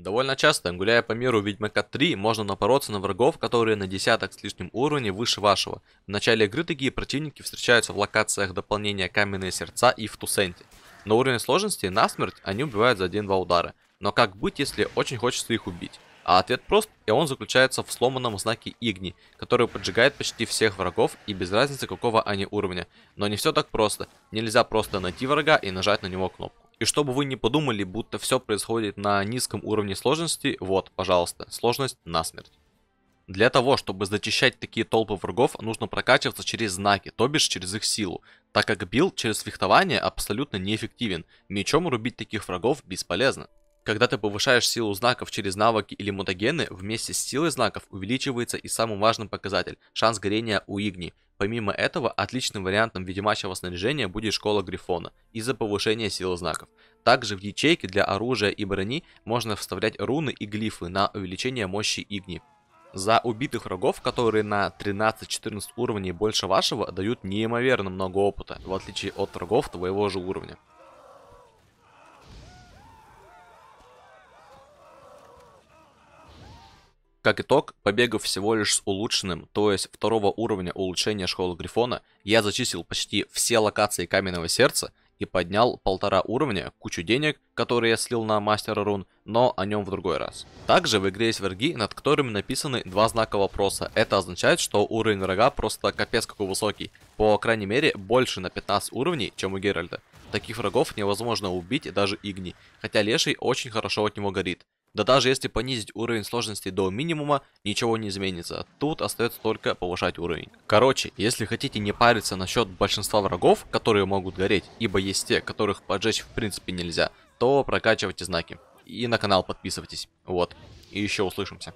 Довольно часто, гуляя по миру Ведьмака 3, можно напороться на врагов, которые на десяток с лишним уровне выше вашего. В начале игры такие противники встречаются в локациях дополнения Каменные Сердца и в Тусенте. На уровне сложности насмерть они убивают за 1-2 удара. Но как быть, если очень хочется их убить? А ответ прост, и он заключается в сломанном знаке Игни, который поджигает почти всех врагов и без разницы какого они уровня. Но не все так просто, нельзя просто найти врага и нажать на него кнопку. И чтобы вы не подумали, будто все происходит на низком уровне сложности, вот, пожалуйста, сложность насмерть. Для того, чтобы зачищать такие толпы врагов, нужно прокачиваться через знаки, то бишь через их силу, так как билд через фехтование абсолютно неэффективен, мечом рубить таких врагов бесполезно. Когда ты повышаешь силу знаков через навыки или мутагены, вместе с силой знаков увеличивается и самый важный показатель – шанс горения у Игни. Помимо этого, отличным вариантом ведьмачьего снаряжения будет школа Грифона из-за повышения силы знаков. Также в ячейке для оружия и брони можно вставлять руны и глифы на увеличение мощи Игни. За убитых врагов, которые на 13-14 уровней больше вашего, дают неимоверно много опыта, в отличие от врагов твоего же уровня. Как итог, побегав всего лишь с улучшенным, то есть второго уровня улучшения Школы Грифона, я зачистил почти все локации Каменного Сердца и поднял полтора уровня кучу денег, которые я слил на Мастера Рун, но о нем в другой раз. Также в игре есть враги, над которыми написаны два знака вопроса. Это означает, что уровень врага просто капец какой высокий. По крайней мере, больше на 15 уровней, чем у Геральда. Таких врагов невозможно убить даже Игни, хотя Леший очень хорошо от него горит. Да даже если понизить уровень сложности до минимума, ничего не изменится. Тут остается только повышать уровень. Короче, если хотите не париться насчет большинства врагов, которые могут гореть, ибо есть те, которых поджечь в принципе нельзя, то прокачивайте знаки. И на канал подписывайтесь. Вот. И еще услышимся.